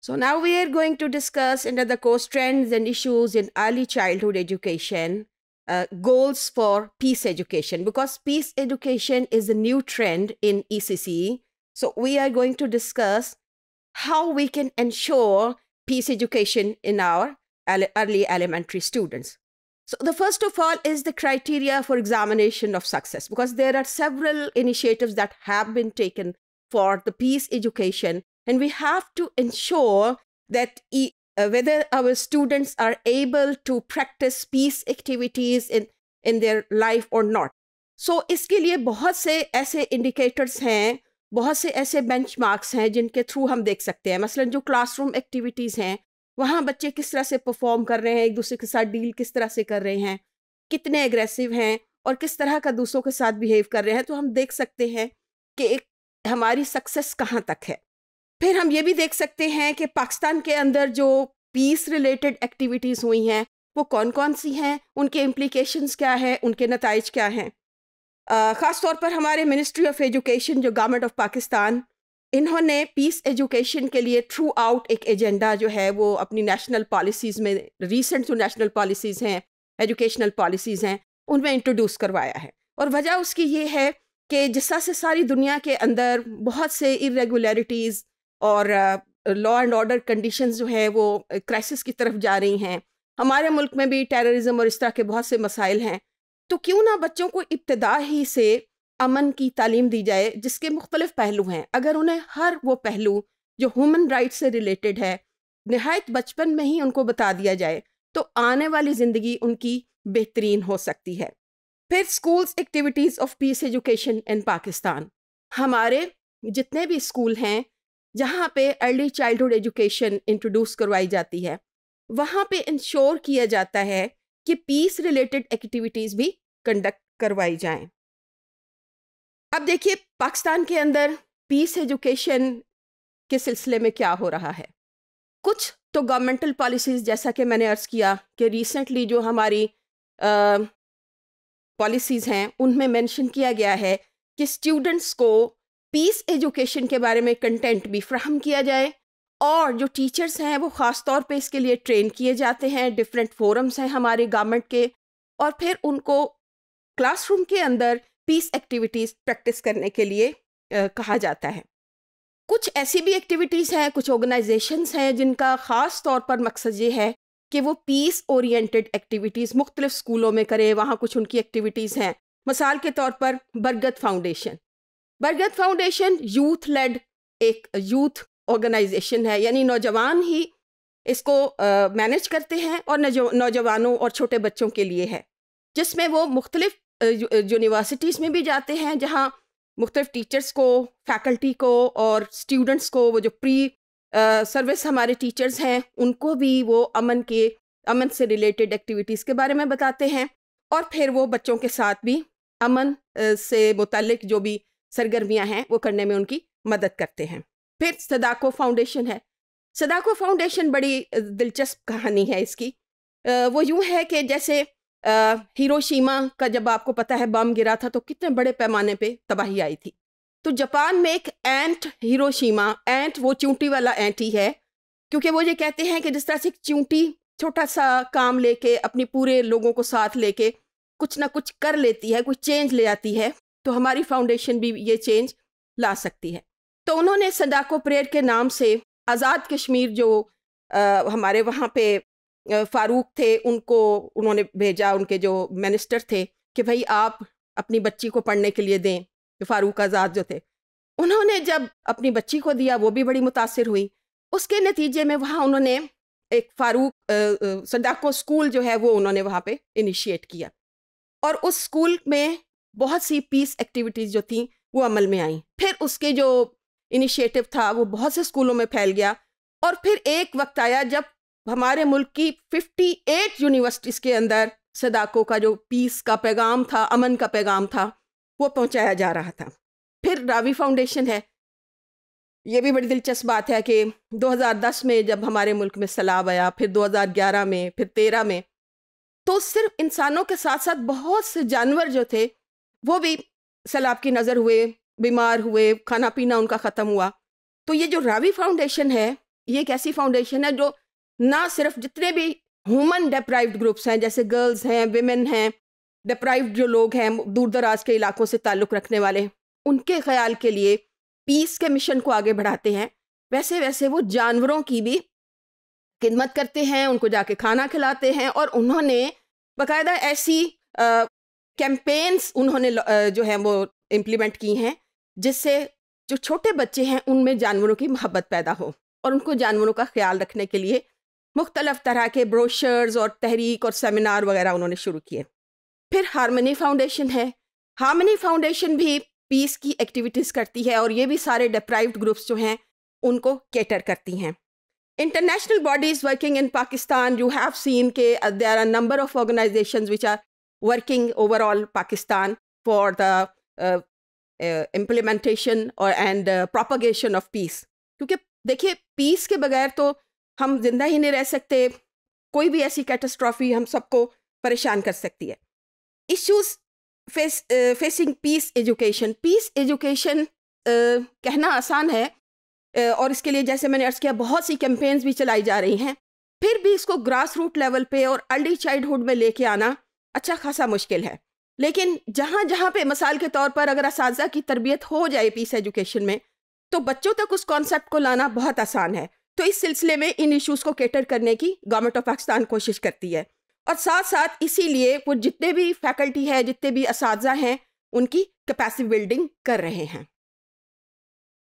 So now we are going to discuss under the course trends and issues in early childhood education, uh, goals for peace education, because peace education is a new trend in ECC. So we are going to discuss how we can ensure peace education in our early elementary students. So the first of all is the criteria for examination of success, because there are several initiatives that have been taken for the peace education And we have to ensure that e uh, whether our students are able to practice peace activities in, in their life or not. So so, इसके लिए बहुत से ऐसे indicators हैं बहुत से ऐसे benchmarks हैं जिनके थ्रू हम देख सकते हैं मसलन जो क्लासरूम एक्टिविटीज़ हैं वहाँ बच्चे किस तरह से परफॉर्म कर रहे हैं एक दूसरे के साथ डील किस तरह से कर रहे हैं कितने एग्रेसिव हैं और किस तरह का दूसरों के साथ बिहेव कर रहे हैं तो हम देख सकते हैं कि एक हमारी सक्सेस कहाँ तक है फिर हम ये भी देख सकते हैं कि पाकिस्तान के अंदर जो पीस रिलेटेड एक्टिविटीज़ हुई हैं वो कौन कौन सी हैं उनके इम्प्लीकेशन क्या हैं उनके नतज क्या हैं ख़ास तौर पर हमारे मिनिस्ट्री ऑफ एजुकेशन जो गवर्नमेंट ऑफ पाकिस्तान इन्होंने पीस एजुकेशन के लिए थ्रू आउट एक एजेंडा जो है वो अपनी नेशनल पॉलिसीज़ में रीसेंट जो नेशनल पॉलिसीज़ हैं एजुकेशनल पॉलिसीज़ हैं उनमें इंट्रोड्यूस करवाया है और वजह उसकी ये है कि जिस से सारी दुनिया के अंदर बहुत से इरेगुलरिटीज़ और लॉ एंड ऑर्डर कंडीशंस जो है वो क्राइसिस की तरफ जा रही हैं हमारे मुल्क में भी टेररिज्म और इस तरह के बहुत से मसाइल हैं तो क्यों ना बच्चों को इब्तदा ही से अमन की तालीम दी जाए जिसके मुख्तलिफ पहलू हैं अगर उन्हें हर वो पहलू जो ह्यूमन राइट से रिलेटेड है नहायत बचपन में ही उनको बता दिया जाए तो आने वाली ज़िंदगी उनकी बेहतरीन हो सकती है फिर schools activities of peace education in Pakistan हमारे जितने भी स्कूल हैं जहाँ पे अर्ली चाइल्डहुड एजुकेशन इंट्रोड्यूस करवाई जाती है वहाँ पे इंश्योर किया जाता है कि पीस रिलेटेड एक्टिविटीज़ भी कंडक्ट करवाई जाएं। अब देखिए पाकिस्तान के अंदर पीस एजुकेशन के सिलसिले में क्या हो रहा है कुछ तो गवर्नमेंटल पॉलिसीज़ जैसा कि मैंने अर्ज़ किया कि रिसेंटली जो हमारी पॉलिसीज़ हैं उनमें मेंशन किया गया है कि स्टूडेंट्स को पीस एजुकेशन के बारे में कंटेंट भी फ्राहम किया जाए और जो टीचर्स हैं वो ख़ास तौर पे इसके लिए ट्रेन किए जाते हैं डिफरेंट फोरम्स हैं हमारे गवर्नमेंट के और फिर उनको क्लासरूम के अंदर पीस एक्टिविटीज़ प्रैक्टिस करने के लिए आ, कहा जाता है कुछ ऐसी भी एक्टिविटीज़ हैं कुछ ऑर्गेनाइजेशंस हैं जिनका ख़ास तौर पर मकसद ये है कि वो पीस ओरिएंटेड एक्टिविटीज़ मुख्तलिफ स्कूलों में करें वहाँ कुछ उनकी एक्टिविटीज़ हैं मिसाल के तौर पर Bargad foundation Bargad foundation youth led एक यूथ ऑर्गेनाइजेशन है यानी नौजवान ही इसको मैनेज करते हैं और नौजवानों और छोटे बच्चों के लिए है जिसमें वो मुख्तलिफ यूनिवर्सिटीज़ में भी जाते हैं जहाँ मुख्तलिफ टीचर्स को फैकल्टी को और स्टूडेंट्स को वो जो प्री सर्विस हमारे टीचर्स हैं उनको भी वो अमन के अमन से रिलेटेड एक्टिविटीज़ के बारे में बताते हैं और फिर वो बच्चों के साथ भी अमन से मुतलक जो भी सरगर्मियां हैं वो करने में उनकी मदद करते हैं फिर सदाको फाउंडेशन है सदाको फाउंडेशन बड़ी दिलचस्प कहानी है इसकी वो यूं है कि जैसे हिरोशिमा का जब आपको पता है बम गिरा था तो कितने बड़े पैमाने पे तबाही आई थी तो जापान में एक एंट हिरोशिमा एंट वो चूंटी वाला एंट ही है क्योंकि वो ये कहते हैं कि जिस तरह से चूंटी छोटा सा काम लेके अपने पूरे लोगों को साथ लेके कुछ ना कुछ कर लेती है कुछ चेंज ले आती है तो हमारी फाउंडेशन भी ये चेंज ला सकती है तो उन्होंने सदाको प्रेयर के नाम से आज़ाद कश्मीर जो आ, हमारे वहाँ पे फारूक थे उनको उन्होंने भेजा उनके जो मिनिस्टर थे कि भाई आप अपनी बच्ची को पढ़ने के लिए दें जो फारूक आज़ाद जो थे उन्होंने जब अपनी बच्ची को दिया वो भी बड़ी मुतासर हुई उसके नतीजे में वहाँ उन्होंने एक फारूक सदाको स्कूल जो है वो उन्होंने वहाँ पे इनिशिएट किया और उस स्कूल में बहुत सी पीस एक्टिविटीज़ जो थी वो अमल में आई फिर उसके जो इनिशिएटिव था वो बहुत से स्कूलों में फैल गया और फिर एक वक्त आया जब हमारे मुल्क की 58 यूनिवर्सिटीज़ के अंदर सदाकों का जो पीस का पैगाम था अमन का पैगाम था वो पहुंचाया जा रहा था फिर रावी फाउंडेशन है ये भी बड़ी दिलचस्प बात है कि 2010 में जब हमारे मुल्क में सैलाब आया फिर 2011 में फिर 13 में तो सिर्फ इंसानों के साथ साथ बहुत से जानवर जो थे वो भी सैलाब की नज़र हुए बीमार हुए खाना पीना उनका ख़त्म हुआ तो ये जो रावी फाउंडेशन है ये एक ऐसी फाउंडेशन है जो ना सिर्फ जितने भी ह्यूमन डिप्राइव्ड ग्रुप्स हैं जैसे गर्ल्स हैं वेमेन हैं डिप्राइव्ड जो लोग हैं दूर दराज के इलाकों से ताल्लुक़ रखने वाले उनके ख्याल के लिए पीस के मिशन को आगे बढ़ाते हैं वैसे वैसे वो जानवरों की भी खिदमत करते हैं उनको जाके खाना खिलाते हैं और उन्होंने बाकायदा ऐसी कैंपेन्स उन्होंने जो है वो इम्प्लीमेंट की हैं जिससे जो छोटे बच्चे हैं उनमें जानवरों की मोहब्बत पैदा हो और उनको जानवरों का ख्याल रखने के लिए मुख्तलफ़ तरह के ब्रोशर्स और तहरीक और सेमिनार वगैरह उन्होंने शुरू किए फिर हारमनी फाउंडेशन है हारमनी फाउंडेशन भी पीस की एक्टिविटीज़ करती है और ये भी सारे डिप्राइव्ड ग्रुप्स जो हैं उनको केटर करती हैं international bodies working in Pakistan you have seen के there are number of organisation which are working overall Pakistan for the uh, uh, implementation and and uh, propagation of peace क्योंकि देखिए piece के बगैर तो हम जिंदा ही नहीं रह सकते कोई भी ऐसी कैटस्ट्रॉफी हम सबको परेशान कर सकती है issues face facing peace education peace education कहना आसान है uh, और इसके लिए जैसे मैंने अर्ज़ किया बहुत सी कैंपेन्स भी चलाई जा रही हैं फिर भी इसको ग्रास रूट लेवल पे और अर्ली चाइल्डहुड में लेके आना अच्छा खासा मुश्किल है लेकिन जहाँ जहाँ पे मिसाल के तौर पर अगर इसाजा की तरबियत हो जाए पीस एजुकेशन में तो बच्चों तक उस कॉन्सेप्ट को लाना बहुत आसान है तो इस सिलसिले में इन इश्यूज़ को केटर करने की गवर्नमेंट ऑफ पाकिस्तान कोशिश करती है और साथ साथ इसीलिए वो जितने भी फैकल्टी है जितने भी इस हैं उनकी कैपेसिटी बिल्डिंग कर रहे हैं